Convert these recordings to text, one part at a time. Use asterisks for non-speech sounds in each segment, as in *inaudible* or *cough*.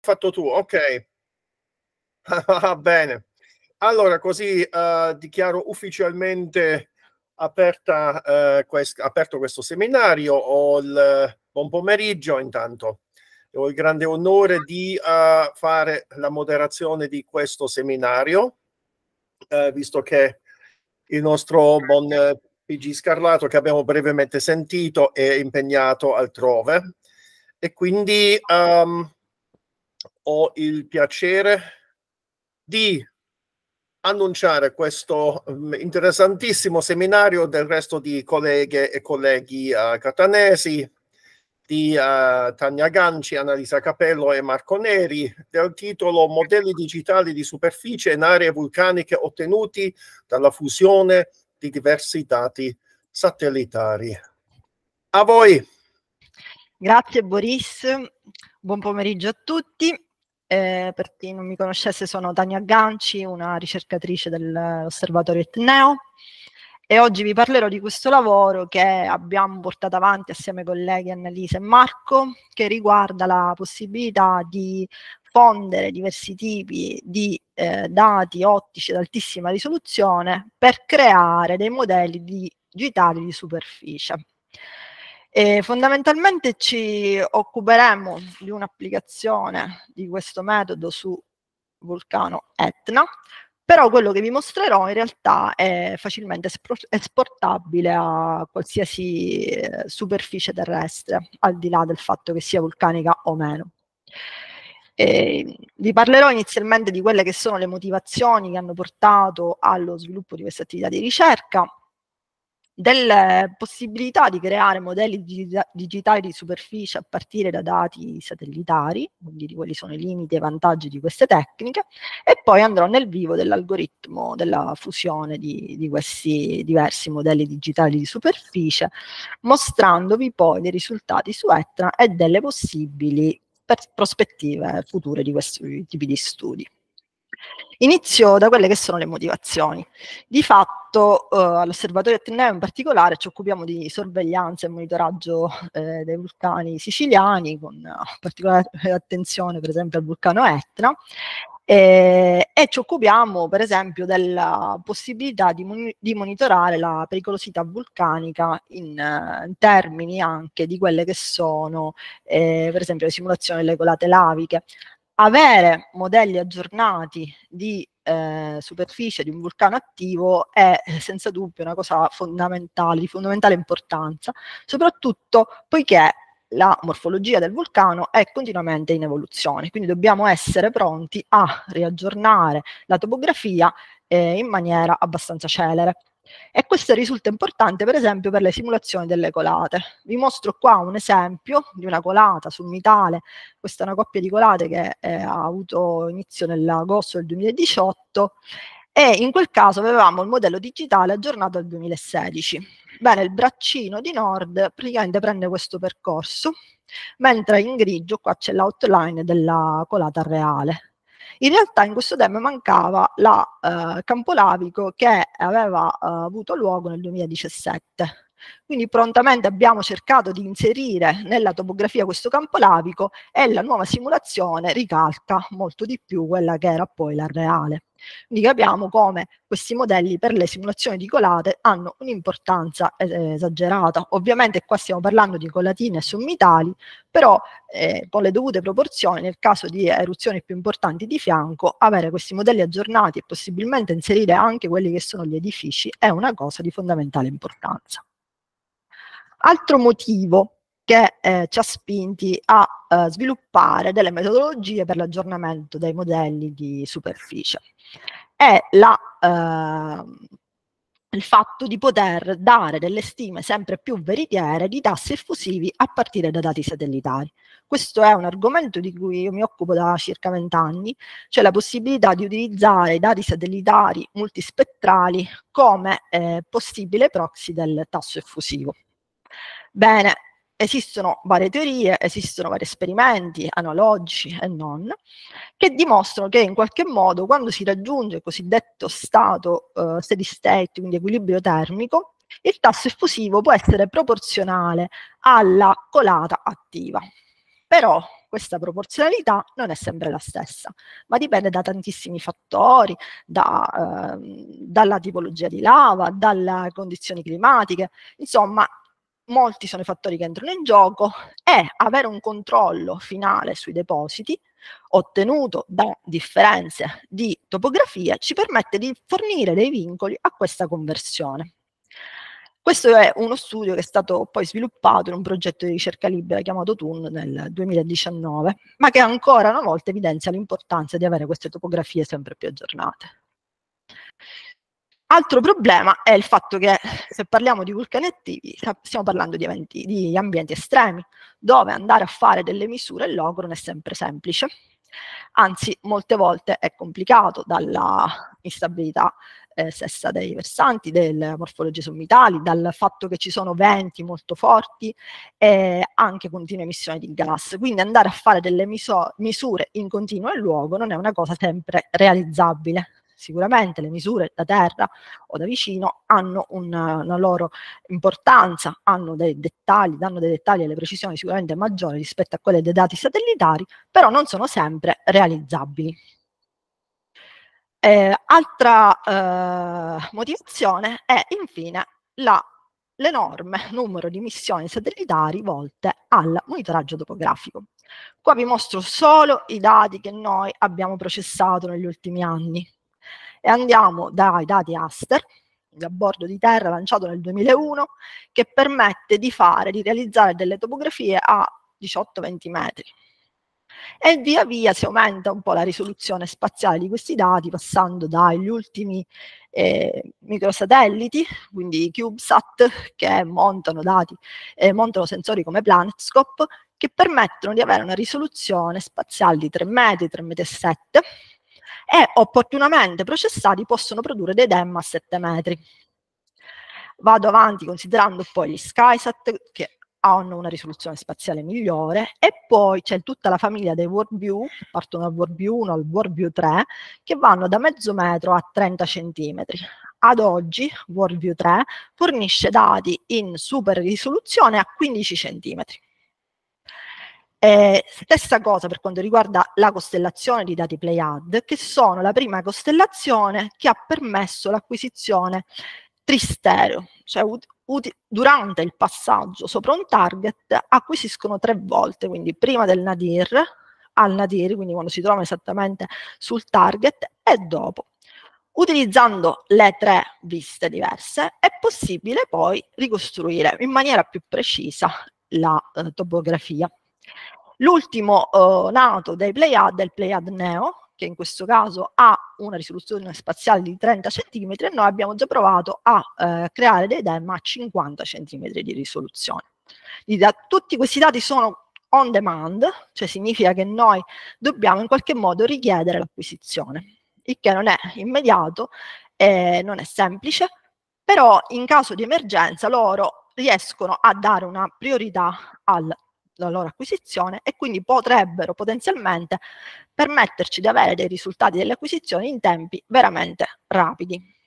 fatto tu, ok. *laughs* Bene. Allora, così uh, dichiaro ufficialmente aperta, uh, quest- aperto questo seminario. Ho il eh, buon pomeriggio intanto. Ho il grande onore di uh, fare la moderazione di questo seminario, visto che il nostro buon PG Scarlato, che abbiamo brevemente sentito, è impegnato altrove. E quindi um, ho il piacere di annunciare questo mm, interessantissimo seminario del resto di colleghe e colleghi uh, catanesi di uh, Tania Ganci, Annalisa Capello e Marco Neri del titolo Modelli digitali di superficie in aree vulcaniche ottenuti dalla fusione di diversi dati satellitari. A voi! Grazie Boris, buon pomeriggio a tutti. Eh, per chi non mi conoscesse sono Tania Ganci, una ricercatrice dell'Osservatorio Etneo e oggi vi parlerò di questo lavoro che abbiamo portato avanti assieme ai colleghi Annalisa e Marco che riguarda la possibilità di fondere diversi tipi di eh, dati ottici ad altissima risoluzione per creare dei modelli digitali di superficie. E fondamentalmente ci occuperemo di un'applicazione di questo metodo su vulcano Etna, però quello che vi mostrerò in realtà è facilmente esportabile a qualsiasi eh, superficie terrestre, al di là del fatto che sia vulcanica o meno. E vi parlerò inizialmente di quelle che sono le motivazioni che hanno portato allo sviluppo di questa attività di ricerca, delle possibilità di creare modelli digitali di superficie a partire da dati satellitari, quindi di quali sono i limiti e i vantaggi di queste tecniche, e poi andrò nel vivo dell'algoritmo, della fusione di, di questi diversi modelli digitali di superficie, mostrandovi poi dei risultati su Etna e delle possibili prospettive future di questi tipi di studi. Inizio da quelle che sono le motivazioni. Di fatto eh, all'osservatorio Ateneo in particolare ci occupiamo di sorveglianza e monitoraggio eh, dei vulcani siciliani con eh, particolare attenzione per esempio al vulcano Etna eh, e ci occupiamo per esempio della possibilità di, mon di monitorare la pericolosità vulcanica in, eh, in, termini anche di quelle che sono eh, per esempio le simulazioni delle colate laviche avere modelli aggiornati di eh, superficie di un vulcano attivo è eh, senza dubbio una cosa fondamentale, di fondamentale importanza, soprattutto poiché la morfologia del vulcano è continuamente in evoluzione, quindi dobbiamo essere pronti a riaggiornare la topografia eh, in maniera abbastanza celere. E questo risulta importante per esempio per le simulazioni delle colate. Vi mostro qua un esempio di una colata sul mitale, questa è una coppia di colate che eh, ha avuto inizio nell'agosto del 2018 e in quel caso avevamo il modello digitale aggiornato al 2016. Bene, il braccino di nord praticamente prende questo percorso, mentre in grigio qua c'è l'outline della colata reale. In realtà in questo DEM mancava la eh, Campolavico che aveva eh, avuto luogo nel 2017. Quindi prontamente abbiamo cercato di inserire nella topografia questo campo lavico e la nuova simulazione ricalca molto di più quella che era poi la reale. Quindi capiamo come questi modelli per le simulazioni di colate hanno un'importanza eh, esagerata. Ovviamente qua stiamo parlando di colatine sommitali, però eh, con le dovute proporzioni, nel caso di eruzioni più importanti di fianco, avere questi modelli aggiornati e possibilmente inserire anche quelli che sono gli edifici è una cosa di fondamentale importanza. Altro motivo che eh, ci ha spinti a eh, sviluppare delle metodologie per l'aggiornamento dei modelli di superficie. È la, eh, il fatto di poter dare delle stime sempre più veritiere di tassi effusivi a partire da dati satellitari. Questo è un argomento di cui io mi occupo da circa vent'anni, cioè la possibilità di utilizzare i dati satellitari multispettrali come eh, possibile proxy del tasso effusivo. Bene, esistono varie teorie, esistono vari esperimenti analogici e non, che dimostrano che in qualche modo quando si raggiunge il cosiddetto stato eh, steady state, quindi equilibrio termico, il tasso effusivo può essere proporzionale alla colata attiva. Però questa proporzionalità non è sempre la stessa, ma dipende da tantissimi fattori, da, eh, dalla tipologia di lava, dalle condizioni climatiche, insomma molti sono i fattori che entrano in gioco, è avere un controllo finale sui depositi ottenuto da differenze di topografia ci permette di fornire dei vincoli a questa conversione. Questo è uno studio che è stato poi sviluppato in un progetto di ricerca libera chiamato TUN nel 2019, ma che ancora una volta evidenzia l'importanza di avere queste topografie sempre più aggiornate. Altro problema è il fatto che se parliamo di vulcani attivi stiamo parlando di, eventi, di ambienti estremi, dove andare a fare delle misure log non è sempre semplice. Anzi, molte volte è complicato dalla instabilità eh, stessa dei versanti, delle morfologie sommitali, dal fatto che ci sono venti molto forti e anche continue emissioni di gas. Quindi andare a fare delle misure in continuo e luogo non è una cosa sempre realizzabile sicuramente le misure da terra o da vicino hanno una, una loro importanza, hanno dei dettagli, danno dei dettagli e le precisioni sicuramente maggiori rispetto a quelle dei dati satellitari, però non sono sempre realizzabili. Eh, altra eh, motivazione è infine l'enorme numero di missioni satellitari volte al monitoraggio topografico. Qua vi mostro solo i dati che noi abbiamo processato negli ultimi anni e andiamo dai dati Aster, quindi a bordo di terra lanciato nel 2001, che permette di fare, di realizzare delle topografie a 18-20 metri. E via via si aumenta un po' la risoluzione spaziale di questi dati, passando dagli ultimi eh, microsatelliti, quindi i CubeSat, che montano, dati, eh, montano sensori come PlanetScope, che permettono di avere una risoluzione spaziale di 3 metri, 3,7 metri, e opportunamente processati possono produrre dei DEM a 7 metri. Vado avanti considerando poi gli SkySat che hanno una risoluzione spaziale migliore e poi c'è tutta la famiglia dei WorldView, che partono dal WorldView 1 al WorldView 3, che vanno da mezzo metro a 30 centimetri. Ad oggi WorldView 3 fornisce dati in super risoluzione a 15 centimetri. Eh, stessa cosa per quanto riguarda la costellazione di dati Pleiad, che sono la prima costellazione che ha permesso l'acquisizione tristereo, cioè durante il passaggio sopra un target acquisiscono tre volte, quindi prima del nadir, al nadir, quindi quando si trovano esattamente sul target, e dopo. Utilizzando le tre viste diverse è possibile poi ricostruire in maniera più precisa la eh, topografia. L'ultimo eh, nato dai Pleiad è il Pleiad Neo, che in questo caso ha una risoluzione spaziale di 30 cm e noi abbiamo già provato a eh, creare dei DEM a 50 cm di risoluzione. Da, tutti questi dati sono on demand, cioè significa che noi dobbiamo in qualche modo richiedere l'acquisizione, il che non è immediato, eh, non è semplice, però in caso di emergenza loro riescono a dare una priorità al la loro acquisizione e quindi potrebbero potenzialmente permetterci di avere dei risultati delle acquisizioni in tempi veramente rapidi.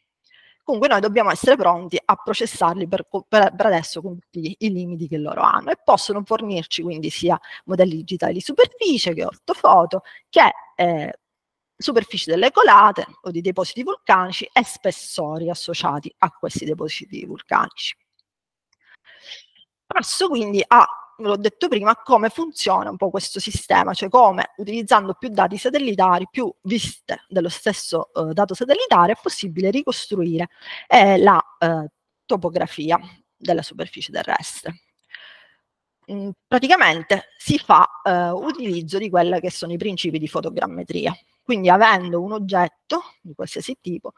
Comunque noi dobbiamo essere pronti a processarli per, per, per adesso con tutti i limiti che loro hanno e possono fornirci quindi sia modelli digitali di superficie che ortofoto che eh, superfici delle colate o di depositi vulcanici e spessori associati a questi depositi vulcanici. Passo quindi a ve l'ho detto prima, come funziona un po' questo sistema, cioè come utilizzando più dati satellitari, più viste dello stesso eh, dato satellitare, è possibile ricostruire eh, la eh, topografia della superficie terrestre. Mm, praticamente si fa eh, utilizzo di quelli che sono i principi di fotogrammetria, quindi avendo un oggetto di qualsiasi tipo,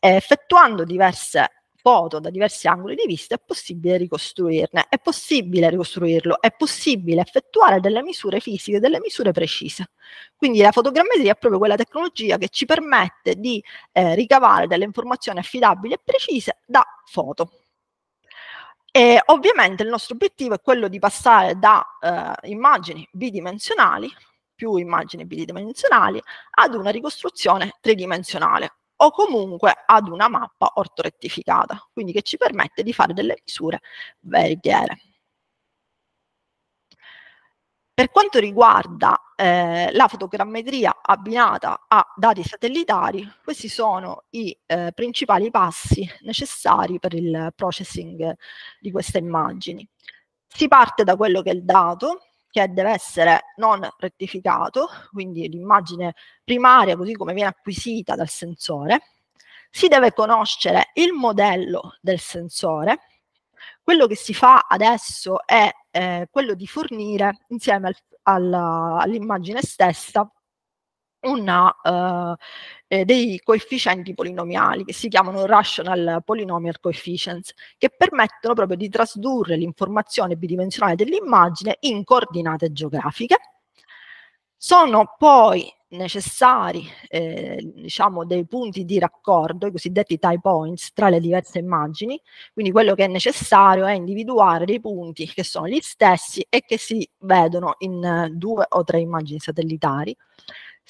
effettuando diverse foto da diversi angoli di vista, è possibile ricostruirne, è possibile ricostruirlo, è possibile effettuare delle misure fisiche, delle misure precise. Quindi la fotogrammetria è proprio quella tecnologia che ci permette di eh, ricavare delle informazioni affidabili e precise da foto. E ovviamente il nostro obiettivo è quello di passare da eh, immagini bidimensionali, più immagini bidimensionali, ad una ricostruzione tridimensionale, o comunque ad una mappa ortorettificata, quindi che ci permette di fare delle misure veritiere. Per quanto riguarda eh, la fotogrammetria abbinata a dati satellitari, questi sono i eh, principali passi necessari per il processing di queste immagini. Si parte da quello che è il dato, che deve essere non rettificato, quindi l'immagine primaria così come viene acquisita dal sensore, si deve conoscere il modello del sensore, quello che si fa adesso è eh, quello di fornire insieme al, al, all'immagine stessa una, eh, eh, dei coefficienti polinomiali che si chiamano rational polynomial coefficients, che permettono proprio di trasdurre l'informazione bidimensionale dell'immagine in coordinate geografiche. Sono poi necessari eh, diciamo dei punti di raccordo, i cosiddetti tie points tra le diverse immagini, quindi quello che è necessario è individuare dei punti che sono gli stessi e che si vedono in eh, due o tre immagini satellitari.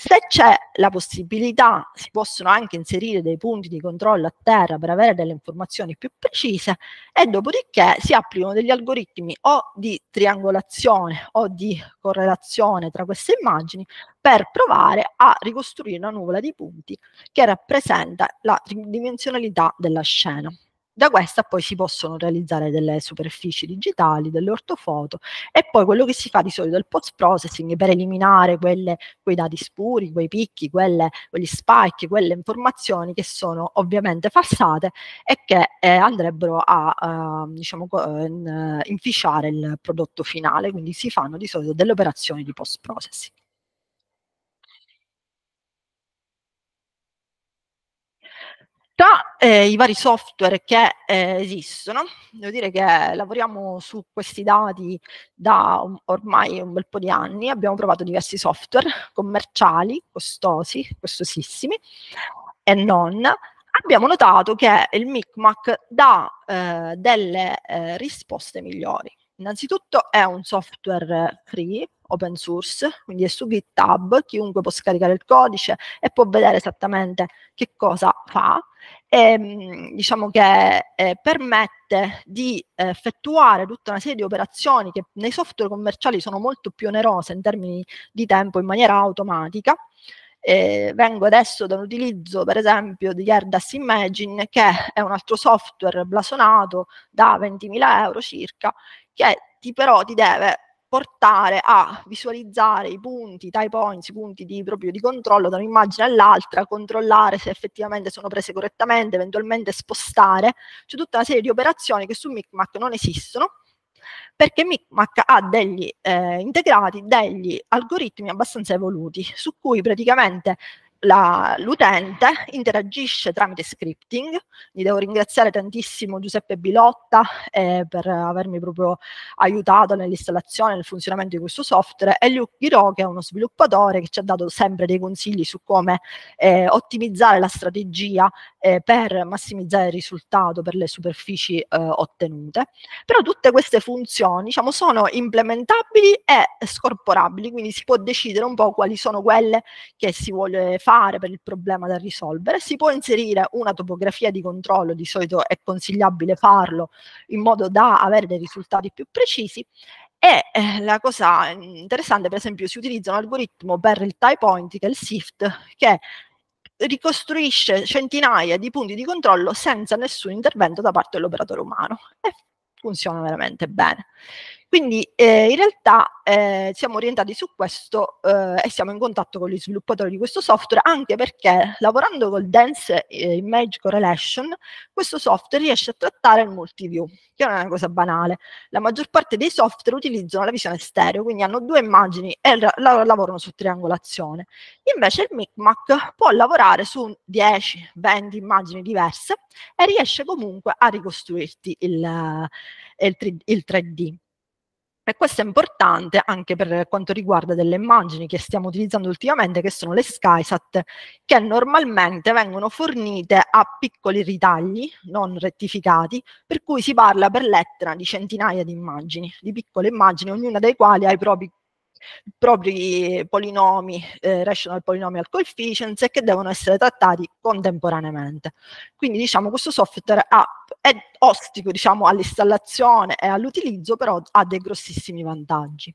Se c'è la possibilità, si possono anche inserire dei punti di controllo a terra per avere delle informazioni più precise e dopodiché si applicano degli algoritmi o di triangolazione o di correlazione tra queste immagini per provare a ricostruire una nuvola di punti che rappresenta la tridimensionalità della scena. Da questa poi si possono realizzare delle superfici digitali, delle ortofoto e poi quello che si fa di solito è il post processing per eliminare quelle, quei dati spuri, quei picchi, quelle, quegli spike, quelle informazioni che sono ovviamente falsate e che eh, andrebbero a eh, diciamo, ehm, inficiare il prodotto finale, quindi si fanno di solito delle operazioni di post processing. tra eh, i vari software che eh, esistono, devo dire che lavoriamo su questi dati da um, ormai un bel po' di anni, abbiamo provato diversi software commerciali, costosi, costosissimi e non, abbiamo notato che il MICMAC dà eh, delle eh, risposte migliori. Innanzitutto è un software free, open source, quindi è su GitHub, chiunque può scaricare il codice e può vedere esattamente che cosa fa e, ehm, diciamo che eh, permette di eh, effettuare tutta una serie di operazioni che nei software commerciali sono molto più onerose in termini di tempo in maniera automatica. Eh, vengo adesso da un utilizzo per esempio di Yardas Imagine che è un altro software blasonato da 20.000 euro circa che ti però ti deve portare a visualizzare i punti, i tie points, i punti di, proprio di controllo da un'immagine all'altra, controllare se effettivamente sono prese correttamente, eventualmente spostare, c'è tutta una serie di operazioni che su Micmac non esistono, perché Micmac ha degli eh, integrati degli algoritmi abbastanza evoluti, su cui praticamente l'utente interagisce tramite scripting, mi devo ringraziare tantissimo Giuseppe Bilotta eh, per avermi proprio aiutato nell'installazione e nel funzionamento di questo software e Luke Ghiro che è uno sviluppatore che ci ha dato sempre dei consigli su come eh, ottimizzare la strategia eh, per massimizzare il risultato per le superfici eh, ottenute, però tutte queste funzioni diciamo, sono implementabili e scorporabili, quindi si può decidere un po' quali sono quelle che si vuole fare fare per il problema da risolvere, si può inserire una topografia di controllo, di solito è consigliabile farlo in modo da avere dei risultati più precisi e eh, la cosa interessante, per esempio, si utilizza un algoritmo per il tie point, che è il SIFT, che ricostruisce centinaia di punti di controllo senza nessun intervento da parte dell'operatore umano. E funziona veramente bene. Quindi eh, in realtà eh, siamo orientati su questo eh, e siamo in contatto con gli sviluppatori di questo software anche perché lavorando col Dense eh, Image Correlation questo software riesce a trattare il multiview, che non è una cosa banale. La maggior parte dei software utilizzano la visione stereo, quindi hanno due immagini e la lavorano su triangolazione. Invece il MicMac può lavorare su 10-20 immagini diverse e riesce comunque a ricostruirti il, il, il 3D. E questo è importante anche per quanto riguarda delle immagini che stiamo utilizzando ultimamente, che sono le SkySat, che normalmente vengono fornite a piccoli ritagli non rettificati, per cui si parla per lettera di centinaia di immagini, di piccole immagini, ognuna dei quali ha i propri propri polinomi, eh, rational polynomial coefficients, e che devono essere trattati contemporaneamente. Quindi diciamo questo software ha, è ostico diciamo, all'installazione e all'utilizzo, però ha dei grossissimi vantaggi.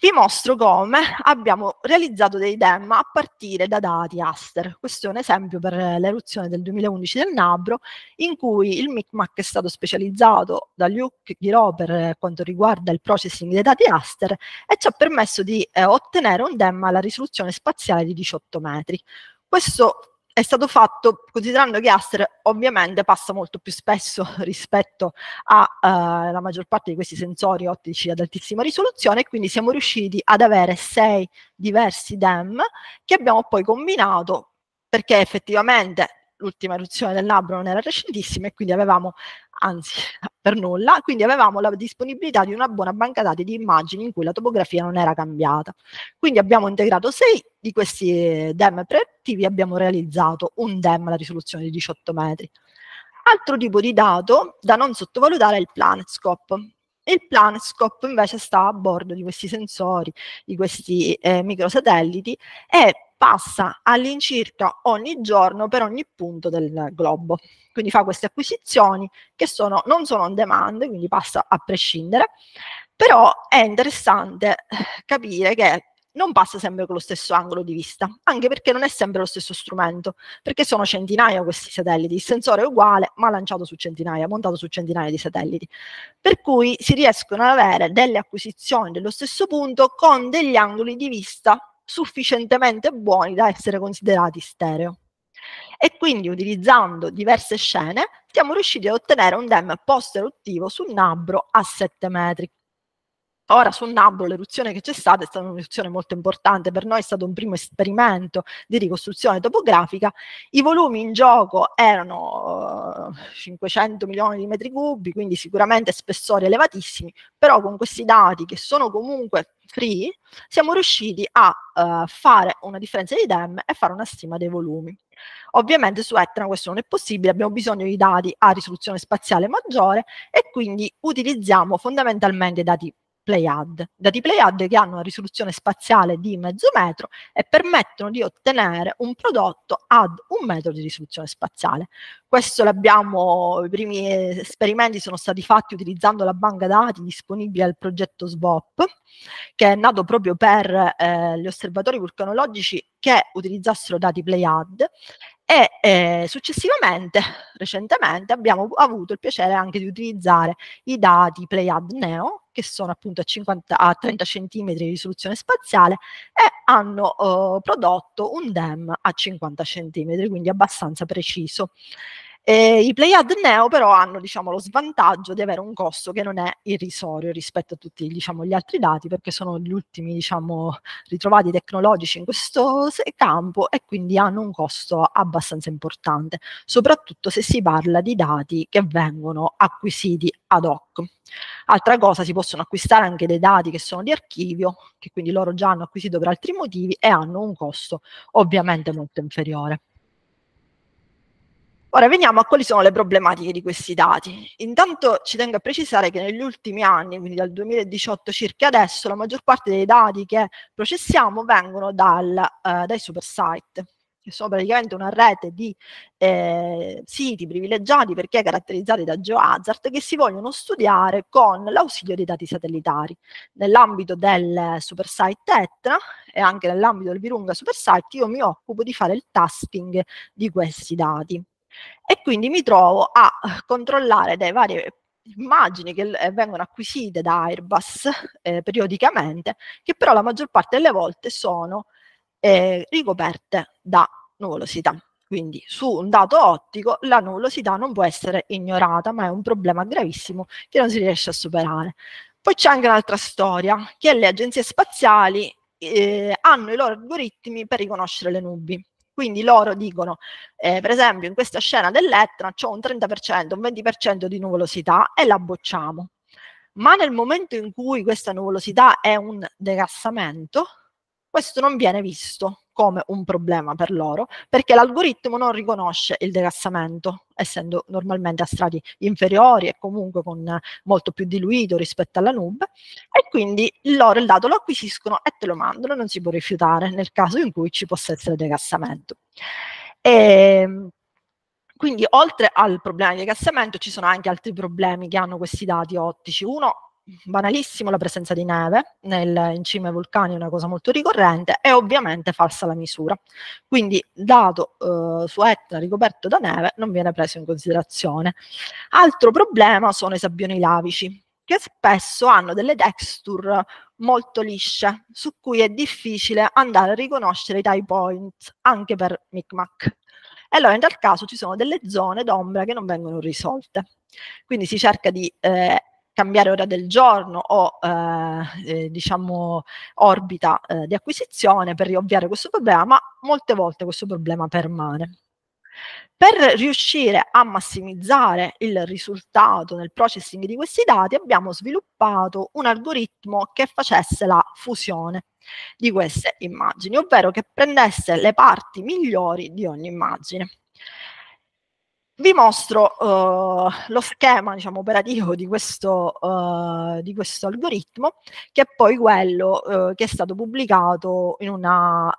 Vi mostro come abbiamo realizzato dei DEM a partire da dati ASTER. Questo è un esempio per l'eruzione del 2011 del Nabro, in cui il MICMAC è stato specializzato da Luke Ghiro per quanto riguarda il processing dei dati ASTER e ci ha permesso di eh, ottenere un DEM alla risoluzione spaziale di 18 metri. Questo è stato fatto considerando che Aster ovviamente passa molto più spesso *laughs* rispetto alla eh, maggior parte di questi sensori ottici ad altissima risoluzione, quindi siamo riusciti ad avere sei diversi DEM che abbiamo poi combinato perché effettivamente l'ultima eruzione del labbro non era recentissima e quindi avevamo, anzi *laughs* per nulla, quindi avevamo la disponibilità di una buona banca dati di immagini in cui la topografia non era cambiata. Quindi abbiamo integrato sei di questi DEM preattivi e abbiamo realizzato un DEM alla risoluzione di 18 metri. Altro tipo di dato da non sottovalutare è il Planetscope. Il Planetscope invece sta a bordo di questi sensori, di questi eh, microsatelliti e passa all'incirca ogni giorno per ogni punto del globo. Quindi fa queste acquisizioni che sono, non sono on demand, quindi passa a prescindere, però è interessante eh, capire che non passa sempre con lo stesso angolo di vista, anche perché non è sempre lo stesso strumento, perché sono centinaia questi satelliti, il sensore è uguale ma lanciato su centinaia, montato su centinaia di satelliti, per cui si riescono ad avere delle acquisizioni dello stesso punto con degli angoli di vista sufficientemente buoni da essere considerati stereo. E quindi utilizzando diverse scene siamo riusciti ad ottenere un DEM post-eruttivo posteruttivo sul nabbro a 7 metri. Ora sul Nabbo l'eruzione che c'è stata è stata un'eruzione molto importante, per noi è stato un primo esperimento di ricostruzione topografica, i volumi in gioco erano 500 eh, milioni di metri cubi, quindi sicuramente spessori elevatissimi, però con questi dati che sono comunque free siamo riusciti a uh, fare una differenza di DEM e fare una stima dei volumi. Ovviamente su Etna questo non è possibile, abbiamo bisogno di dati a risoluzione spaziale maggiore e quindi utilizziamo fondamentalmente dati Pleiad. Dati Pleiad che hanno una risoluzione spaziale di mezzo metro e permettono di ottenere un prodotto ad un metro di risoluzione spaziale. Questo l'abbiamo, i primi esperimenti sono stati fatti utilizzando la banca dati disponibile al progetto SVOP, che è nato proprio per eh, gli osservatori vulcanologici che utilizzassero dati Pleiad e eh, successivamente, recentemente, abbiamo avuto il piacere anche di utilizzare i dati PlayAd Neo, che sono appunto a, 50, a 30 cm di risoluzione spaziale, e hanno eh, prodotto un DEM a 50 cm, quindi abbastanza preciso. Eh, I Pleiad Neo però hanno diciamo, lo svantaggio di avere un costo che non è irrisorio rispetto a tutti diciamo, gli altri dati perché sono gli ultimi diciamo, ritrovati tecnologici in questo campo e quindi hanno un costo abbastanza importante, soprattutto se si parla di dati che vengono acquisiti ad hoc. Altra cosa, si possono acquistare anche dei dati che sono di archivio, che quindi loro già hanno acquisito per altri motivi e hanno un costo ovviamente molto inferiore. Ora veniamo a quali sono le problematiche di questi dati. Intanto ci tengo a precisare che negli ultimi anni, quindi dal 2018 circa adesso, la maggior parte dei dati che processiamo vengono dal, eh, dai supersite, che sono praticamente una rete di eh, siti privilegiati perché caratterizzati da geohazard che si vogliono studiare con l'ausilio dei dati satellitari. Nell'ambito del Supersite Etna e anche nell'ambito del Virunga Supersite io mi occupo di fare il tasking di questi dati e quindi mi trovo a controllare delle varie immagini che eh, vengono acquisite da Airbus eh, periodicamente, che però la maggior parte delle volte sono eh, ricoperte da nuvolosità. Quindi su un dato ottico la nuvolosità non può essere ignorata, ma è un problema gravissimo che non si riesce a superare. Poi c'è anche un'altra storia, che le agenzie spaziali eh, hanno i loro algoritmi per riconoscere le nubi. Quindi loro dicono, eh, per esempio, in questa scena dell'Etna c'è un 30%, un 20% di nuvolosità e la bocciamo. Ma nel momento in cui questa nuvolosità è un degassamento, questo non viene visto come un problema per loro perché l'algoritmo non riconosce il degassamento, essendo normalmente a strati inferiori e comunque con molto più diluito rispetto alla nube, e quindi loro il dato lo acquisiscono e te lo mandano, non si può rifiutare nel caso in cui ci possa essere degassamento. E, ehm, quindi oltre al problema di degassamento ci sono anche altri problemi che hanno questi dati ottici. Uno banalissimo la presenza di neve nel, in cima ai vulcani è una cosa molto ricorrente e ovviamente falsa la misura. Quindi dato eh, su Etna ricoperto da neve non viene preso in considerazione. Altro problema sono i sabbioni lavici che spesso hanno delle texture molto lisce su cui è difficile andare a riconoscere i tie point anche per Micmac. E allora in tal caso ci sono delle zone d'ombra che non vengono risolte. Quindi si cerca di eh, cambiare ora del giorno o eh, eh, diciamo orbita eh, di acquisizione per riovviare questo problema, ma molte volte questo problema permane. Per riuscire a massimizzare il risultato nel processing di questi dati abbiamo sviluppato un algoritmo che facesse la fusione di queste immagini, ovvero che prendesse le parti migliori di ogni immagine vi mostro uh, lo schema diciamo, operativo di questo, uh, di questo, algoritmo, che è poi quello uh, che è stato pubblicato in una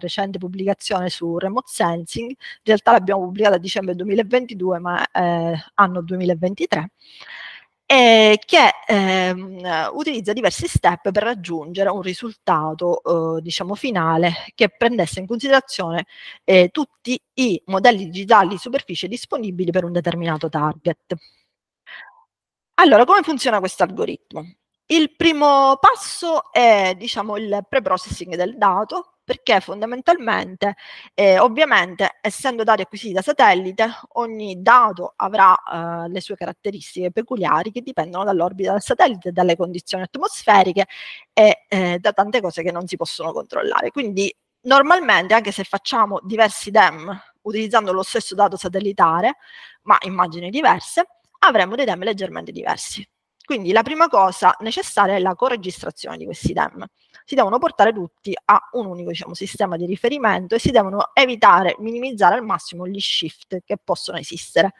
recente pubblicazione su remote sensing, in realtà l'abbiamo pubblicata a dicembre 2022, ma è anno 2023, eh, che ehm, utilizza diversi step per raggiungere un risultato eh, diciamo finale che prendesse in considerazione eh, tutti i modelli digitali di superficie disponibili per un determinato target. Allora, come funziona questo algoritmo? Il primo passo è diciamo, il pre-processing del dato, perché fondamentalmente, eh, ovviamente, essendo dati acquisiti da satellite, ogni dato avrà eh, le sue caratteristiche peculiari che dipendono dall'orbita del satellite, dalle condizioni atmosferiche e eh, da tante cose che non si possono controllare. Quindi normalmente, anche se facciamo diversi DEM utilizzando lo stesso dato satellitare, ma immagini diverse, avremo dei DEM leggermente diversi. Quindi la prima cosa necessaria è la coregistrazione di questi DEM si devono portare tutti a un unico diciamo, sistema di riferimento e si devono evitare, minimizzare al massimo gli shift che possono esistere.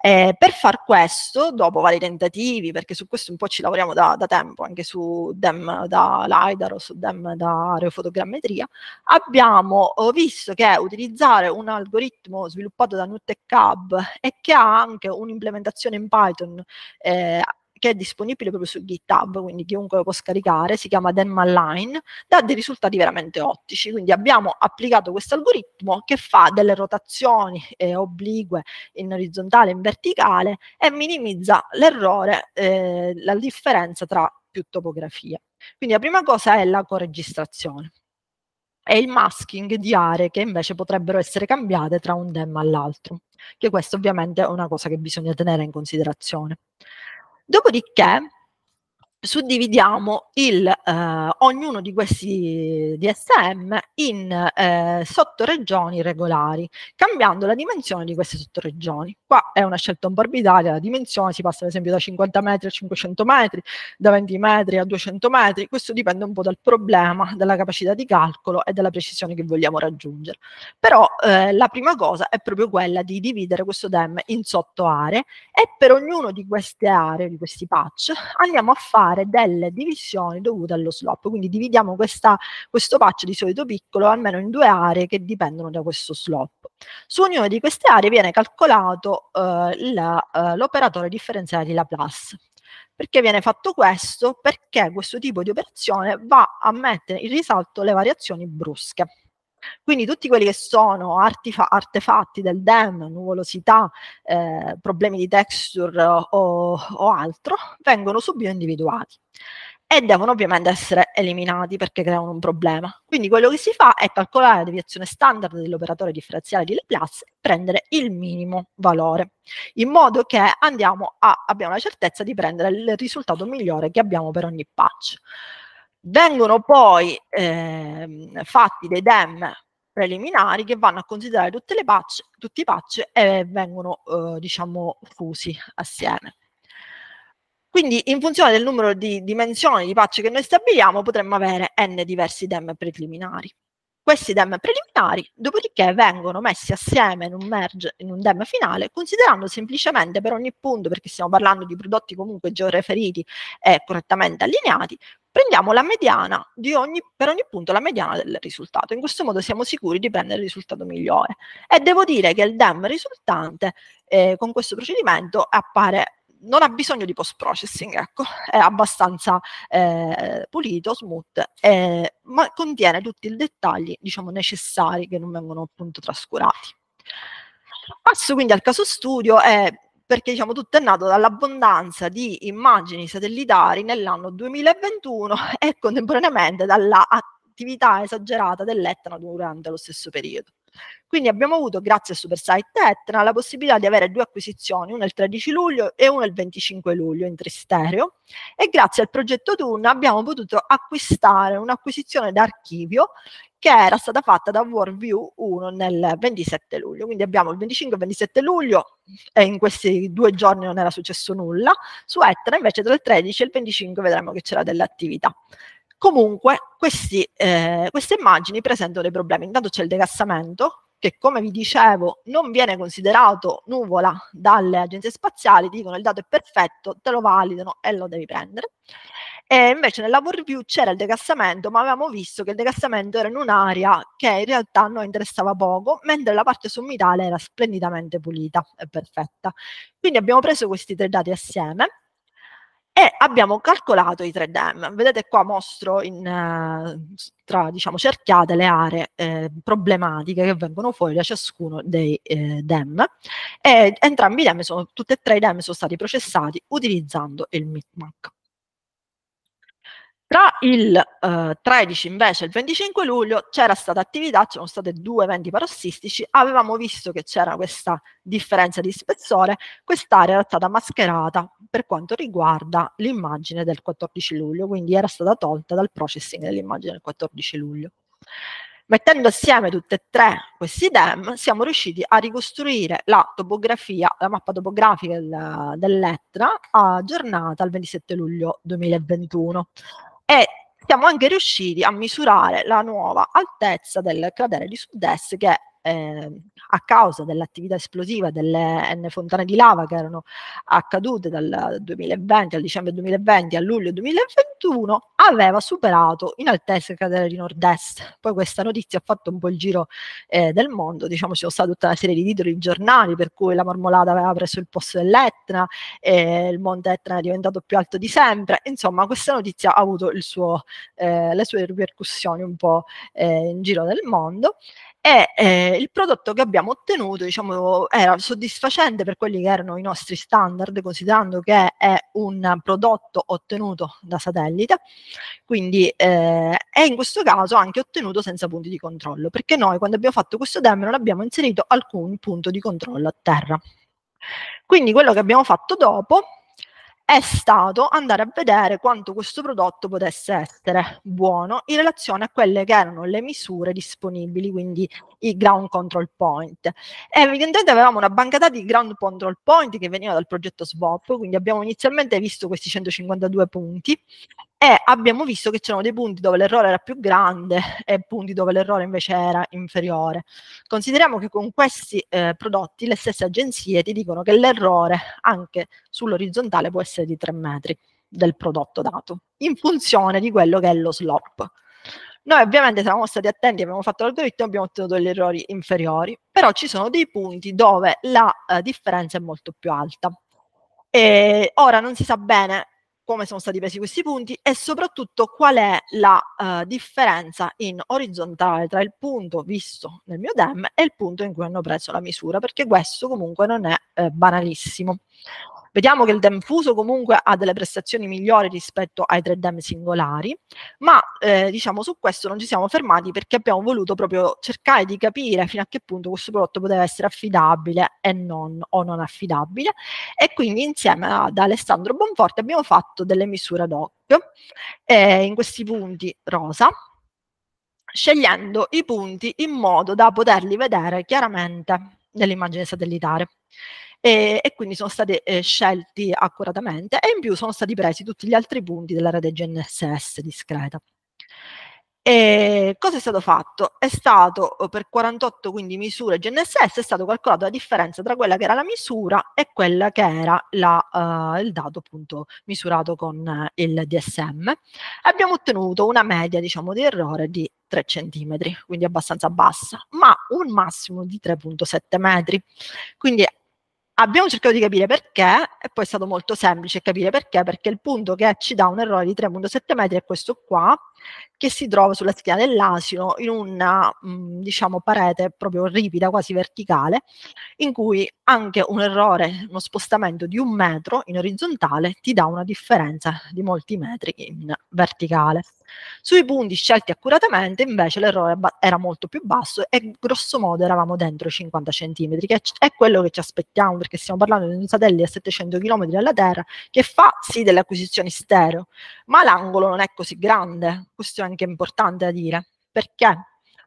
Eh, per far questo, dopo vari tentativi, perché su questo un po' ci lavoriamo da, da tempo, anche su DEM da LIDAR o su DEM da aerofotogrammetria, abbiamo visto che utilizzare un algoritmo sviluppato da Nutec Hub e che ha anche un'implementazione in Python eh, che è disponibile proprio su GitHub, quindi chiunque lo può scaricare, si chiama Denmaline, dà dei risultati veramente ottici, quindi abbiamo applicato questo algoritmo che fa delle rotazioni eh, oblique in orizzontale e in verticale e minimizza l'errore, eh, la differenza tra più topografie. Quindi la prima cosa è la coregistrazione e il masking di aree che invece potrebbero essere cambiate tra un DEM all'altro, che questa ovviamente è una cosa che bisogna tenere in considerazione. Dopodiché suddividiamo il, eh, ognuno di questi DSM in eh, sottoregioni regolari, cambiando la dimensione di queste sottoregioni. Qua è una scelta un po' arbitraria, la dimensione si passa ad esempio da 50 metri a 500 metri, da 20 metri a 200 metri, questo dipende un po' dal problema, dalla capacità di calcolo e dalla precisione che vogliamo raggiungere. Però eh, la prima cosa è proprio quella di dividere questo DEM in sottoaree e per ognuno di queste aree, di questi patch, andiamo a fare evitare delle divisioni dovute allo slop. Quindi dividiamo questa, questo patch di solito piccolo almeno in due aree che dipendono da questo slop. Su ognuna di queste aree viene calcolato eh, eh l'operatore eh, differenziale di Laplace. Perché viene fatto questo? Perché questo tipo di operazione va a mettere in risalto le variazioni brusche. Quindi tutti quelli che sono artefatti del DEM, nuvolosità, eh, problemi di texture o, o altro, vengono subito individuati e devono ovviamente essere eliminati perché creano un problema. Quindi quello che si fa è calcolare la deviazione standard dell'operatore differenziale di Laplace e prendere il minimo valore, in modo che a, abbiamo la certezza di prendere il risultato migliore che abbiamo per ogni patch. Vengono poi ehm, fatti dei DEM preliminari che vanno a considerare tutte le patch, tutti i patch e vengono eh, diciamo fusi assieme. Quindi in funzione del numero di dimensioni di patch che noi stabiliamo potremmo avere n diversi DEM preliminari. Questi DEM preliminari dopodiché vengono messi assieme in un merge, in un DEM finale, considerando semplicemente per ogni punto, perché stiamo parlando di prodotti comunque georeferiti e correttamente allineati, prendiamo la mediana ogni, per ogni punto la mediana del risultato. In questo modo siamo sicuri di prendere il risultato migliore. E devo dire che il DEM risultante eh, con questo procedimento appare non ha bisogno di post processing, ecco, è abbastanza eh, pulito, smooth, eh, ma contiene tutti i dettagli diciamo, necessari che non vengono appunto trascurati. Passo quindi al caso studio e perché diciamo tutto è nato dall'abbondanza di immagini satellitari nell'anno 2021 *laughs* e contemporaneamente dalla attività esagerata dell'Etna durante lo stesso periodo. Quindi abbiamo avuto, grazie a Supersite Etna, la possibilità di avere due acquisizioni, una il 13 luglio e una il 25 luglio in Tristereo e grazie al progetto Tun abbiamo potuto acquistare un'acquisizione d'archivio che era stata fatta da Worldview 1 nel 27 luglio. Quindi abbiamo il 25 e il 27 luglio, e in questi due giorni non era successo nulla, su Etna invece tra il 13 e il 25 vedremo che c'era dell'attività. Comunque questi, eh, queste immagini presentano dei problemi. Intanto c'è il degassamento, che come vi dicevo non viene considerato nuvola dalle agenzie spaziali, dicono il dato è perfetto, te lo validano e lo devi prendere. E invece nella World c'era il degassamento, ma avevamo visto che il degassamento era in un'area che in realtà a noi interessava poco, mentre la parte sommitale era splendidamente pulita e perfetta. Quindi abbiamo preso questi tre dati assieme e abbiamo calcolato i 3DM. Vedete qua mostro in, eh, tra diciamo, cerchiate le aree eh, problematiche che vengono fuori da ciascuno dei eh, DEM e entrambi i DEM sono, tutti e tre i DEM sono stati processati utilizzando il MITMAC. Tra il eh, 13 invece e il 25 luglio c'era stata attività, c'erano state due eventi parossistici, avevamo visto che c'era questa differenza di spessore, quest'area era stata mascherata per quanto riguarda l'immagine del 14 luglio, quindi era stata tolta dal processing dell'immagine del 14 luglio. Mettendo assieme tutte e tre questi DEM siamo riusciti a ricostruire la topografia, la mappa topografica del, dell'Etna aggiornata il 27 luglio 2021 e siamo anche riusciti a misurare la nuova altezza del cratere di sud-est che eh, a causa dell'attività esplosiva delle N fontane di lava che erano accadute dal 2020 al dicembre 2020 a luglio 2021 aveva superato in altezza il cratere di nord-est. Poi questa notizia ha fatto un po' il giro eh, del mondo, diciamo ci sono state tutta una serie di titoli in giornali per cui la marmolata aveva preso il posto dell'Etna, eh, il monte Etna è diventato più alto di sempre, insomma questa notizia ha avuto suo, eh, le sue ripercussioni un po' eh, in giro del mondo e eh, il prodotto che abbiamo ottenuto diciamo, era soddisfacente per quelli che erano i nostri standard, considerando che è un prodotto ottenuto da satellite, quindi eh, è in questo caso anche ottenuto senza punti di controllo, perché noi quando abbiamo fatto questo demo non abbiamo inserito alcun punto di controllo a terra. Quindi quello che abbiamo fatto dopo è stato andare a vedere quanto questo prodotto potesse essere buono in relazione a quelle che erano le misure disponibili, quindi i ground control point. E evidentemente avevamo una bancata di ground control point che veniva dal progetto SWOP, quindi abbiamo inizialmente visto questi 152 punti e abbiamo visto che c'erano dei punti dove l'errore era più grande e punti dove l'errore invece era inferiore. Consideriamo che con questi eh, prodotti le stesse agenzie ti dicono che l'errore anche sull'orizzontale può essere di 3 metri del prodotto dato, in funzione di quello che è lo slope. Noi ovviamente siamo stati attenti, abbiamo fatto l'algoritmo e abbiamo ottenuto degli errori inferiori, però ci sono dei punti dove la eh, differenza è molto più alta. E ora non si sa bene come sono stati presi questi punti e soprattutto qual è la uh, differenza in orizzontale tra il punto visto nel mio DEM e il punto in cui hanno preso la misura, perché questo comunque non è eh, banalissimo. Vediamo che il DEM fuso comunque ha delle prestazioni migliori rispetto ai tre DEM singolari, ma eh, diciamo su questo non ci siamo fermati perché abbiamo voluto proprio cercare di capire fino a che punto questo prodotto poteva essere affidabile e non o non affidabile e quindi insieme ad Alessandro Bonforte abbiamo fatto delle misure ad hoc eh, in questi punti rosa scegliendo i punti in modo da poterli vedere chiaramente nell'immagine satellitare e, e quindi sono stati eh, scelti accuratamente e in più sono stati presi tutti gli altri punti della rete GNSS discreta. E cosa è stato fatto? È stato eh, per 48 quindi, misure GNSS, è stato calcolato la differenza tra quella che era la misura e quella che era la, uh, il dato appunto misurato con eh, il DSM. Abbiamo ottenuto una media diciamo di errore di 3 cm, quindi abbastanza bassa, ma un massimo di 3.7 metri. Quindi Abbiamo cercato di capire perché e poi è stato molto semplice capire perché, perché il punto che ci dà un errore di 3.7 metri è questo qua, che si trova sulla schiena dell'asino in una mh, mm, diciamo parete proprio ripida, quasi verticale, in cui anche un errore, uno spostamento di un metro in orizzontale ti dà una differenza di molti metri in verticale. Sui punti scelti accuratamente invece l'errore era molto più basso e grosso modo eravamo dentro i 50 cm, che è quello che ci aspettiamo perché stiamo parlando di un satellite a 700 km dalla Terra che fa sì delle acquisizioni stereo, ma l'angolo non è così grande, questo è anche importante da dire, perché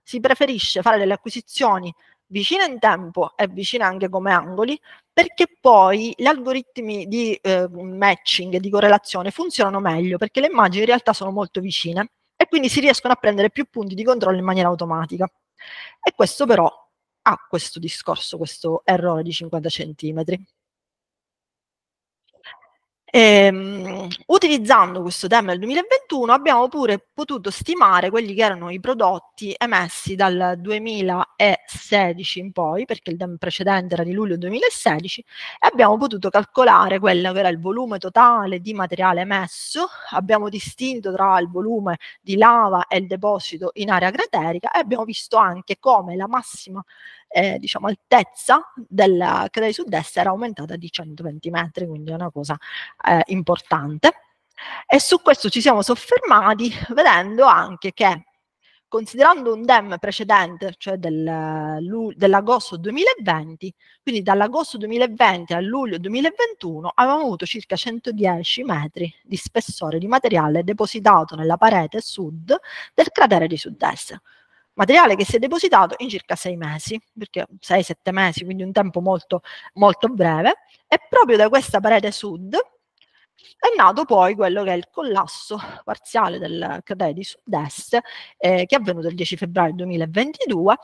si preferisce fare delle acquisizioni vicina in tempo e vicina anche come angoli, perché poi gli algoritmi di eh, matching, di correlazione funzionano meglio, perché le immagini in realtà sono molto vicine e quindi si riescono a prendere più punti di controllo in maniera automatica. E questo però ha questo discorso, questo errore di 50 centimetri. Ehm, utilizzando questo tema del 2021 abbiamo pure potuto stimare quelli che erano i prodotti emessi dal 2016 in poi, perché il DEM precedente era di luglio 2016, e abbiamo potuto calcolare quello che era il volume totale di materiale emesso, abbiamo distinto tra il volume di lava e il deposito in area craterica e abbiamo visto anche come la massima eh, diciamo, altezza del catena sud-est era aumentata di 120 metri, quindi è una cosa eh, importante. E su questo ci siamo soffermati vedendo anche che considerando un DEM precedente, cioè del, dell'agosto 2020, quindi dall'agosto 2020 al luglio 2021 avevamo avuto circa 110 metri di spessore di materiale depositato nella parete sud del cratere di sud-est materiale che si è depositato in circa sei mesi, perché 6-7 mesi, quindi un tempo molto, molto breve, e proprio da questa parete sud è nato poi quello che è il collasso parziale del cratere di sud-est eh, che è avvenuto il 10 febbraio 2022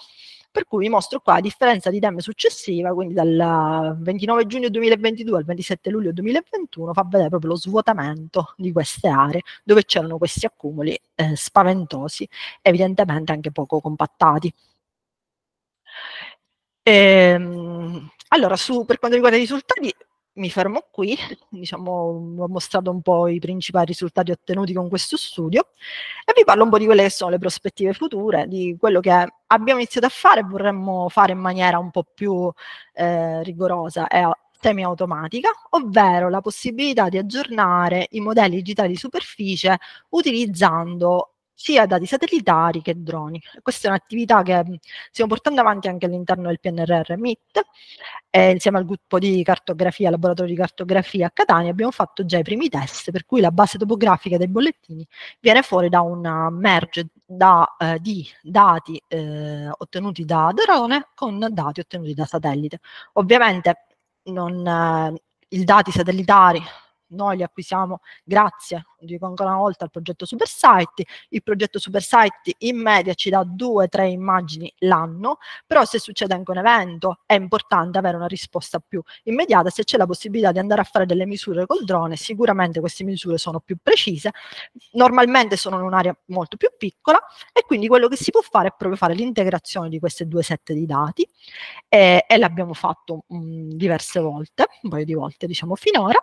per cui vi mostro qua la differenza di DEM successiva, quindi dal 29 giugno 2022 al 27 luglio 2021, fa vedere proprio lo svuotamento di queste aree dove c'erano questi accumuli eh, spaventosi, evidentemente anche poco compattati. Ehm, allora, su, per quanto riguarda i risultati, mi fermo qui, diciamo, ho mostrato un po' i principali risultati ottenuti con questo studio e vi parlo un po' di quelle che sono le prospettive future, di quello che abbiamo iniziato a fare e vorremmo fare in maniera un po' più eh, rigorosa e semiautomatica, ovvero la possibilità di aggiornare i modelli digitali di superficie utilizzando sia dati satellitari che droni. Questa è un'attività che stiamo portando avanti anche all'interno del PNRR MIT, eh, insieme al gruppo di cartografia, laboratorio di cartografia a Catania, abbiamo fatto già i primi test, per cui la base topografica dei bollettini viene fuori da un merge da, eh, di dati eh, ottenuti da drone con dati ottenuti da satellite. Ovviamente non, eh, i dati satellitari noi li acquisiamo grazie, dico ancora una volta, al progetto SuperSite. Il progetto SuperSite in media ci dà due o tre immagini l'anno, però se succede anche un evento è importante avere una risposta più immediata. Se c'è la possibilità di andare a fare delle misure col drone, sicuramente queste misure sono più precise, normalmente sono in un'area molto più piccola e quindi quello che si può fare è proprio fare l'integrazione di queste due set di dati eh, e l'abbiamo fatto mh, mm, diverse volte, un paio di volte diciamo finora.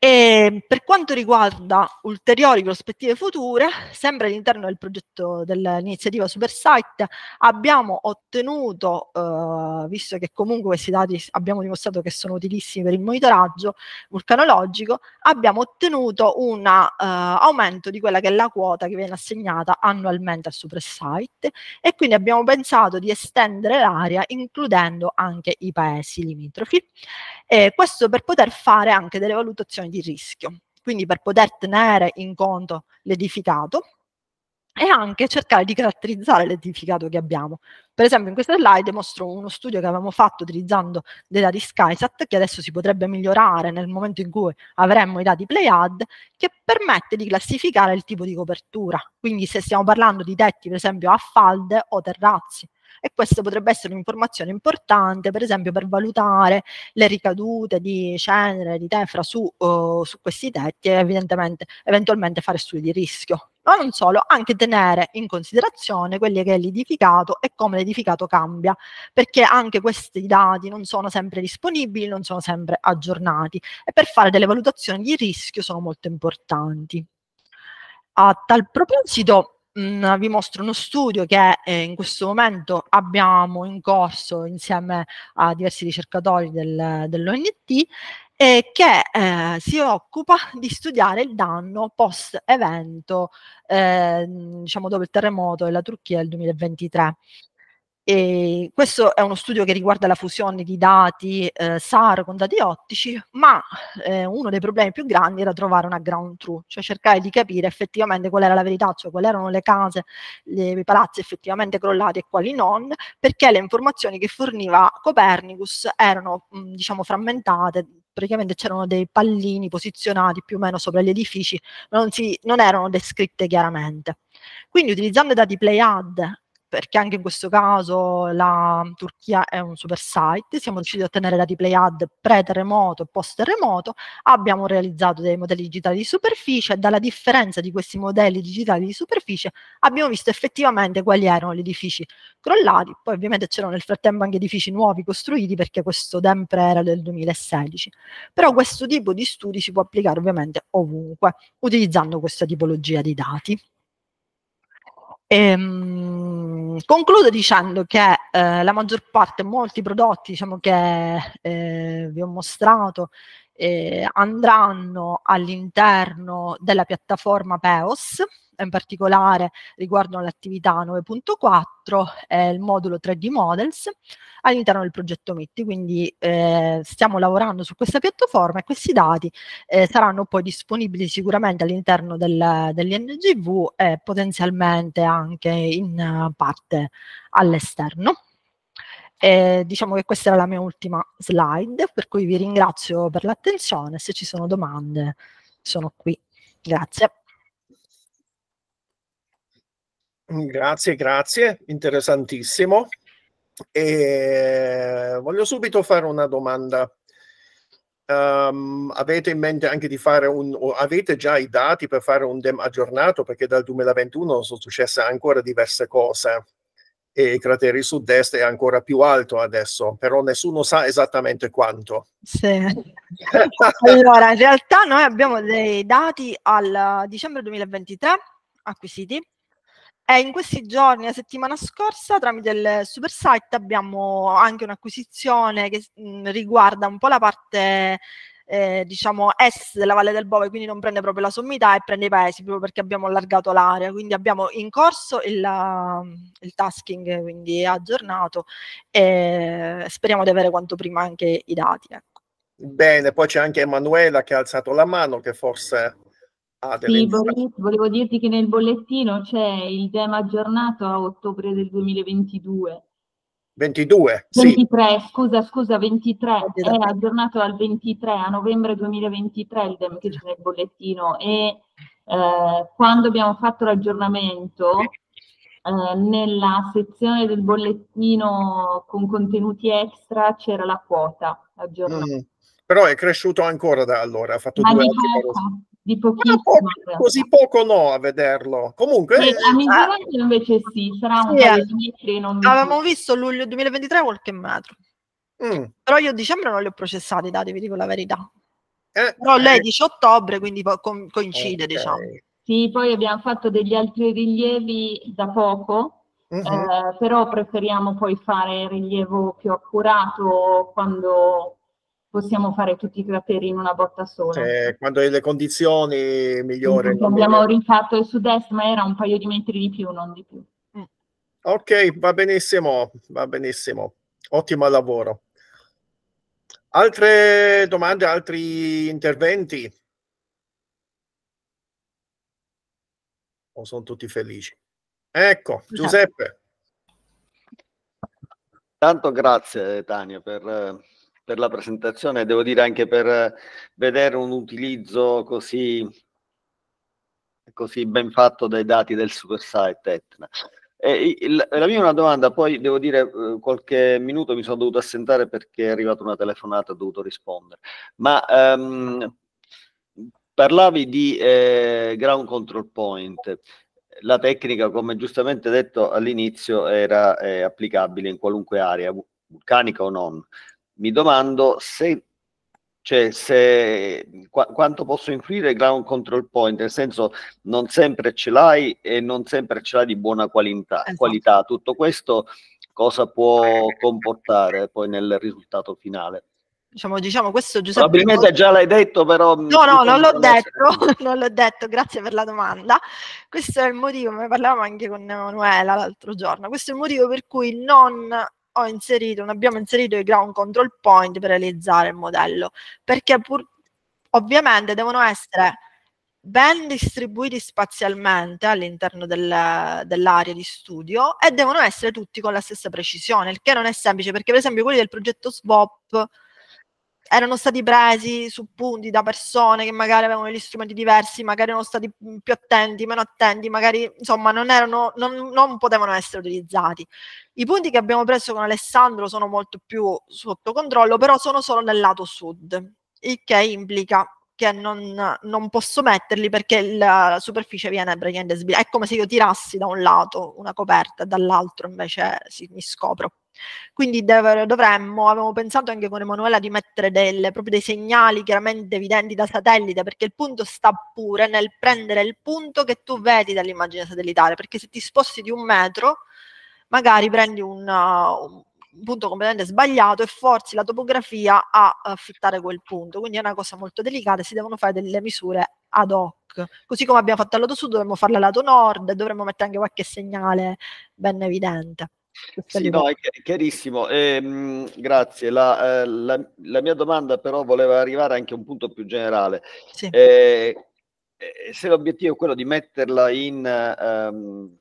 E ehm, per quanto riguarda ulteriori prospettive future, sempre all'interno del progetto dell'iniziativa Supersite abbiamo ottenuto, eh, visto che comunque questi dati abbiamo dimostrato che sono utilissimi per il monitoraggio vulcanologico, abbiamo ottenuto un eh, aumento di quella che è la quota che viene assegnata annualmente a Supersite e quindi abbiamo pensato di estendere l'area includendo anche i paesi limitrofi, e questo per poter fare anche delle valutazioni situazioni di rischio. Quindi per poter tenere in conto l'edificato e anche cercare di caratterizzare l'edificato che abbiamo. Per esempio in questa slide mostro uno studio che avevamo fatto utilizzando dei dati SkySat che adesso si potrebbe migliorare nel momento in cui avremmo i dati PlayAd che permette di classificare il tipo di copertura. Quindi se stiamo parlando di tetti per esempio a falde o terrazzi e questa potrebbe essere un'informazione importante per esempio per valutare le ricadute di cenere, di tefra su, uh, su questi tetti e evidentemente eventualmente fare studi di rischio ma non solo, anche tenere in considerazione quelli che è l'edificato e come l'edificato cambia, perché anche questi dati non sono sempre disponibili, non sono sempre aggiornati e per fare delle valutazioni di rischio sono molto importanti. A tal proposito, mh, mm, vi mostro uno studio che eh, in questo momento abbiamo in corso insieme a diversi ricercatori del, dell'ONT eh, che eh, si occupa di studiare il danno post evento, eh, diciamo dopo il terremoto della Turchia del 2023. E questo è uno studio che riguarda la fusione di dati eh, SAR con dati ottici, ma eh, uno dei problemi più grandi era trovare una ground truth, cioè cercare di capire effettivamente qual era la verità, cioè quali erano le case, le, i palazzi effettivamente crollati e quali non, perché le informazioni che forniva Copernicus erano mh, mm, diciamo frammentate, praticamente c'erano dei pallini posizionati più o meno sopra gli edifici, ma non, si, non erano descritte chiaramente. Quindi utilizzando i dati Playad perché anche in questo caso la Turchia è un super site, siamo riusciti a ottenere dati replay ad pre-terremoto e post-terremoto, abbiamo realizzato dei modelli digitali di superficie dalla differenza di questi modelli digitali di superficie abbiamo visto effettivamente quali erano gli edifici crollati, poi ovviamente c'erano nel frattempo anche edifici nuovi costruiti perché questo DEMPRE era del 2016, però questo tipo di studi si può applicare ovviamente ovunque utilizzando questa tipologia di dati. Ehm, concludo dicendo che eh, la maggior parte, molti prodotti diciamo, che eh, vi ho mostrato eh, andranno all'interno della piattaforma PEOS, in particolare riguardano l'attività 9.4 e eh, il modulo 3D Models all'interno del progetto MITI. Quindi eh, stiamo lavorando su questa piattaforma e questi dati eh, saranno poi disponibili sicuramente all'interno del, dell'INGV e potenzialmente anche in parte all'esterno. Eh, diciamo che questa era la mia ultima slide, per cui vi ringrazio per l'attenzione. Se ci sono domande, sono qui. Grazie. Grazie, grazie, interessantissimo. E eh, voglio subito fare una domanda. Um, avete in mente anche di fare un, o avete già i dati per fare un DEM aggiornato? Perché dal 2021 sono successe ancora diverse cose e i crateri sud-est è ancora più alto adesso, però nessuno sa esattamente quanto. Sì. *laughs* allora, in realtà noi abbiamo dei dati al dicembre 2023 acquisiti e in questi giorni, la settimana scorsa, tramite il Super Site abbiamo anche un'acquisizione che mh, mm, riguarda un po' la parte eh, diciamo est della Valle del Bove, quindi non prende proprio la sommità e prende i paesi proprio perché abbiamo allargato l'area, quindi abbiamo in corso il, um, il tasking, quindi aggiornato e speriamo di avere quanto prima anche i dati. Ecco. Bene, poi c'è anche Emanuela che ha alzato la mano, che forse Ah, sì, Boris, volevo dirti che nel bollettino c'è il tema aggiornato a ottobre del 2022. 22, 23, sì. scusa, scusa, 23, è aggiornato al 23, a novembre 2023 il DEM che c'è nel bollettino e eh, quando abbiamo fatto l'aggiornamento eh, nella sezione del bollettino con contenuti extra c'era la quota mm. aggiornata. Mm, però è cresciuto ancora da allora, ha fatto Ma due anni di ah, pochissimo. Po- così poco no a vederlo. Comunque... Eh, a Misurello ah. invece sì, sarà un yeah. Sì, eh. Avevamo visto luglio 2023 qualche metro. Mm. Però io a dicembre non li ho processati, dati, vi dico la verità. Eh, Però lei eh. dice ottobre, quindi po- co- coincide, okay. diciamo. Sì, poi abbiamo fatto degli altri rilievi da poco, Uh-huh. Eh, però preferiamo poi fare il rilievo più accurato quando possiamo fare tutti i crateri in una botta sola. Cioè, quando le condizioni migliorano. abbiamo rifatto il sud-est, ma era un paio di metri di più, non di più. Eh. Ok, va benissimo, va benissimo. Ottimo lavoro. Altre domande, altri interventi? O sono tutti felici? Ecco, Giuseppe. Tanto grazie Tania per eh, per la presentazione, devo dire anche per eh, vedere un utilizzo così, così ben fatto dai dati del Supersite Etna. E il, la mia è una domanda, poi devo dire eh, qualche minuto mi sono dovuto assentare perché è arrivata una telefonata, ho dovuto rispondere. Ma ehm, parlavi di eh, ground control point la tecnica, come giustamente detto all'inizio, era eh, applicabile in qualunque area, vulcanica o non mi domando se, cioè, se qua, quanto posso influire il ground control point, nel senso non sempre ce l'hai e non sempre ce l'hai di buona qualità. Esatto. qualità. Tutto questo cosa può comportare poi nel risultato finale? Diciamo, diciamo, questo Giuseppe... Probabilmente già l'hai detto, però... No, no, non l'ho detto, certo. *laughs* non l'ho detto, grazie per la domanda. Questo è il motivo, ne parlavamo anche con Emanuela l'altro giorno, questo è il motivo per cui non ho inserito, non abbiamo inserito i ground control point per realizzare il modello, perché pur, ovviamente devono essere ben distribuiti spazialmente all'interno del, dell'area di studio e devono essere tutti con la stessa precisione, il che non è semplice perché per esempio quelli del progetto SWOP erano stati presi su punti da persone che magari avevano gli strumenti diversi, magari erano stati mm, più attenti, meno attenti, magari insomma non, erano, non, non potevano essere utilizzati. I punti che abbiamo preso con Alessandro sono molto più sotto controllo, però sono solo nel lato sud, il che implica che non, non posso metterli perché la, la superficie viene praticamente sbilanciata. È come se io tirassi da un lato una coperta e dall'altro invece si, mi scopro. Quindi dov- dovremmo, avevamo pensato anche con Emanuela di mettere delle, proprio dei segnali chiaramente evidenti da satellite, perché il punto sta pure nel prendere il punto che tu vedi dall'immagine satellitare, perché se ti sposti di un metro, magari prendi un, uh, un punto completamente sbagliato e forzi la topografia a, affittare quel punto. Quindi è una cosa molto delicata e si devono fare delle misure ad hoc. Così come abbiamo fatto al lato sud, dovremmo farla al lato nord e dovremmo mettere anche qualche segnale ben evidente. Sì, no, è chiarissimo. Eh, grazie. La, eh, la, la, mia domanda però voleva arrivare anche a un punto più generale. Sì. Eh, eh se l'obiettivo è quello di metterla in, ehm,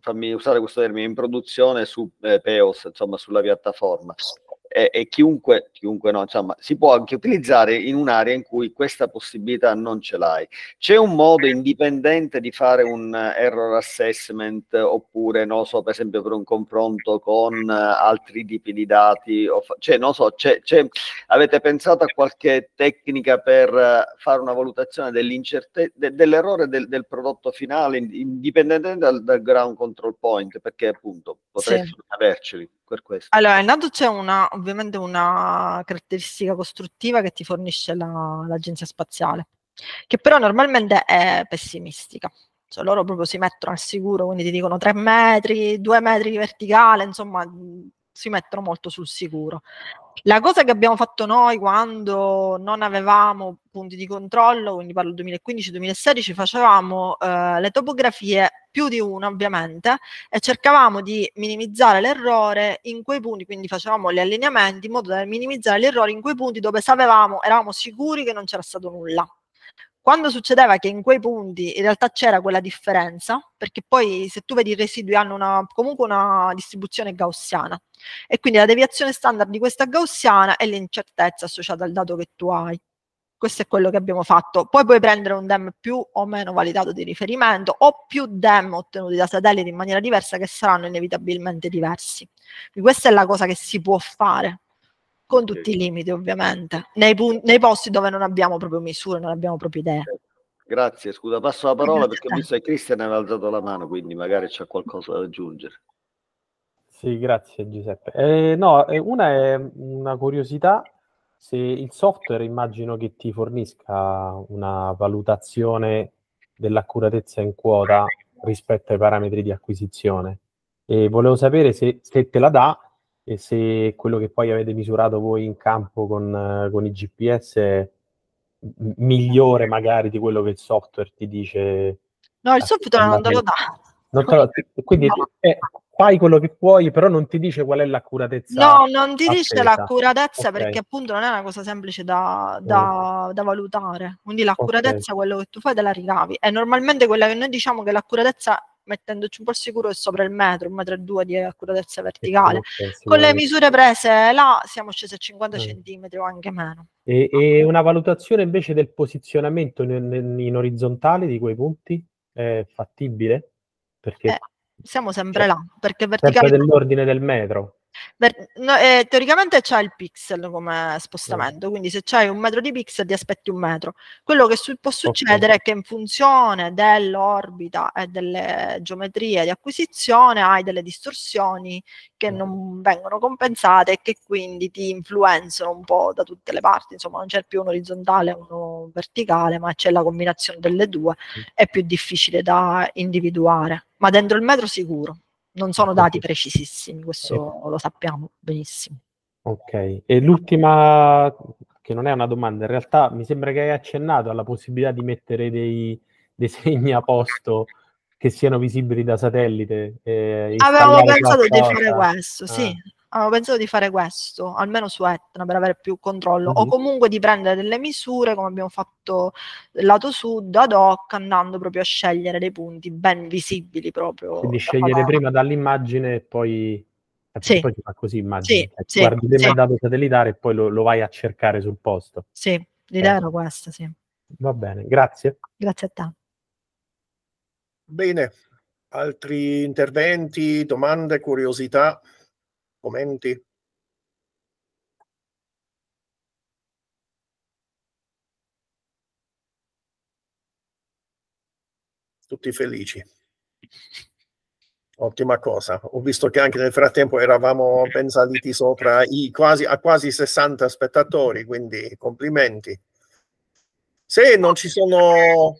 fammi usare questo termine, in produzione su eh, Peos, insomma sulla piattaforma, e, e chiunque, chiunque no, insomma, si può anche utilizzare in un'area in cui questa possibilità non ce l'hai. C'è un modo indipendente di fare un error assessment oppure, non so, per esempio per un confronto con altri tipi di dati? Fa- cioè, non so, c'è, c'è, avete pensato a qualche tecnica per fare una valutazione de- dell'errore del, del, prodotto finale indipendentemente dal, dal ground control point? Perché appunto potrebbero sì. averceli per questo? Allora, innanzitutto c'è una, ovviamente una caratteristica costruttiva che ti fornisce la, l'agenzia spaziale, che però normalmente è pessimistica. Cioè loro proprio si mettono al sicuro, quindi ti dicono tre metri, due metri di verticale, insomma si mettono molto sul sicuro. La cosa che abbiamo fatto noi quando non avevamo punti di controllo, quindi parlo 2015-2016, facevamo eh, le topografie più di uno ovviamente, e cercavamo di minimizzare l'errore in quei punti, quindi facevamo gli allineamenti in modo da minimizzare l'errore in quei punti dove sapevamo, eravamo sicuri che non c'era stato nulla. Quando succedeva che in quei punti in realtà c'era quella differenza, perché poi se tu vedi i residui hanno una, comunque una distribuzione gaussiana e quindi la deviazione standard di questa gaussiana è l'incertezza associata al dato che tu hai questo è quello che abbiamo fatto. Poi puoi prendere un DEM più o meno validato di riferimento o più DEM ottenuti da satelliti in maniera diversa che saranno inevitabilmente diversi. Quindi questa è la cosa che si può fare, con tutti i limiti ovviamente, nei, nei posti dove non abbiamo proprio misure, non abbiamo proprio idee. Grazie, scusa, passo la parola Grazie. perché ho visto che Cristian aveva alzato la mano, quindi magari c'è qualcosa da aggiungere. Sì, grazie Giuseppe. Eh, no, eh, una è una curiosità se il software immagino che ti fornisca una valutazione dell'accuratezza in quota rispetto ai parametri di acquisizione. E volevo sapere se, se te la dà e se quello che poi avete misurato voi in campo con, con i GPS è migliore magari di quello che il software ti dice. No, il software non te lo dà lo, quindi no. eh, fai quello che puoi, però non ti dice qual è l'accuratezza. No, non ti dice l'accuratezza okay. perché appunto non è una cosa semplice da, da, da valutare. Quindi l'accuratezza, okay. quello che tu fai, te la ricavi. E normalmente quella che noi diciamo che l'accuratezza mettendoci un po' al sicuro è sopra il metro, un metro e due di accuratezza verticale. Okay, Con le misure prese là siamo scesi a 50 mm. centimetri o anche meno. E, e, una valutazione invece del posizionamento in, in, in orizzontale di quei punti? È fattibile? Perché eh, siamo sempre cioè, là, perché verticalmente... dell'ordine del metro. Ver- no, eh, teoricamente c'è il pixel come spostamento, quindi se c'hai un metro di pixel ti aspetti un metro. Quello che su- può succedere okay. è che in funzione dell'orbita e delle geometrie di acquisizione hai delle distorsioni che mm. non vengono compensate e che quindi ti influenzano un po' da tutte le parti, insomma non c'è più un orizzontale e uno verticale, ma c'è la combinazione delle due, è più difficile da individuare ma dentro il metro sicuro. Non sono dati precisissimi, questo lo sappiamo benissimo. Ok, e l'ultima, che non è una domanda, in realtà mi sembra che hai accennato alla possibilità di mettere dei, dei segni a posto che siano visibili da satellite. Eh, Avevo pensato di fare questo, ah. sì hanno pensato di fare questo, almeno su Etna, per avere più controllo, mm-hmm. o comunque di prendere delle misure, come abbiamo fatto lato sud, ad hoc, andando proprio a scegliere dei punti ben visibili proprio. Quindi scegliere parlare. prima dall'immagine e poi... Eh, sì. Poi si fa così, immagino. Sì, cioè, guardi sì. il dato satellitare e poi lo, lo, vai a cercare sul posto. Sì, l'idea eh. era questa, sì. Va bene, grazie. Grazie a te. Bene, altri interventi, domande, curiosità? Commenti? Tutti felici. Ottima cosa. Ho visto che anche nel frattempo eravamo ben saliti sopra i quasi, a quasi 60 spettatori, quindi complimenti. Se non ci sono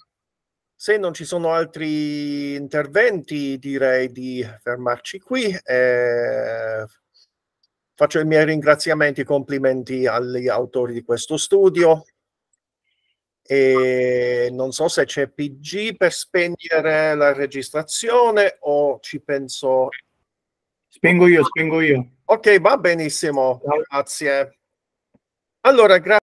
se non ci sono altri interventi, direi di fermarci qui. Eh, Faccio i miei ringraziamenti e complimenti agli autori di questo studio. E non so se c'è PG per spegnere la registrazione o ci penso. Spengo io, spengo io. Ok, va benissimo, grazie. Allora, grazie.